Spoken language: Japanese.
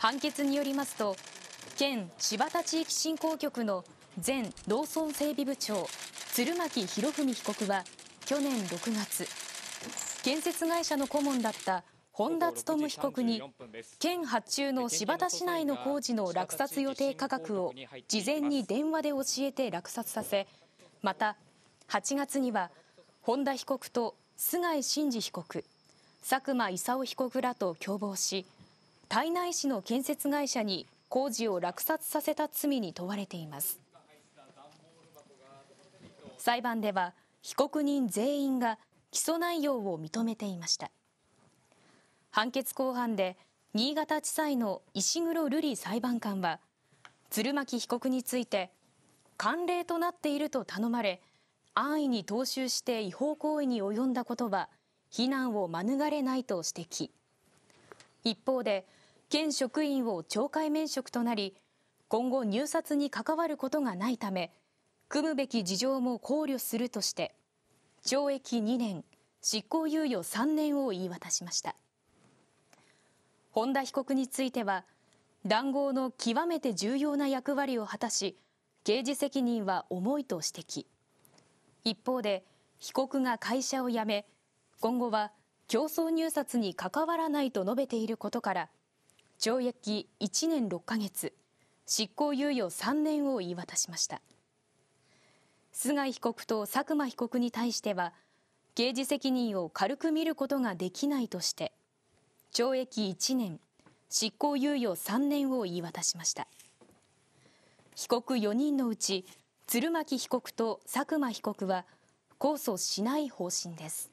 判決によりますと県柴田地域振興局の前農村整備部長鶴巻博文被告は去年6月建設会社の顧問だった本田勉被告に県発注の新発田市内の工事の落札予定価格を事前に電話で教えて落札させまた8月には本田被告と菅井伸二被告佐久間功被告らと共謀し胎内市の建設会社に工事を落札させた罪に問われています裁判では被告人全員が起訴内容を認めていました判決公判で新潟地裁の石黒瑠璃裁判官は鶴巻被告について慣例となっていると頼まれ安易に踏襲して違法行為に及んだことは非難を免れないと指摘一方で県職員を懲戒免職となり、今後入札に関わることがないため、組むべき事情も考慮するとして、懲役2年、執行猶予3年を言い渡しました。本田被告については、談合の極めて重要な役割を果たし、刑事責任は重いと指摘。一方で、被告が会社を辞め、今後は競争入札に関わらないと述べていることから、懲役1年6か月執行猶予3年を言い渡しました菅井被告と佐久間被告に対しては刑事責任を軽く見ることができないとして懲役1年執行猶予3年を言い渡しました被告4人のうち鶴巻被告と佐久間被告は控訴しない方針です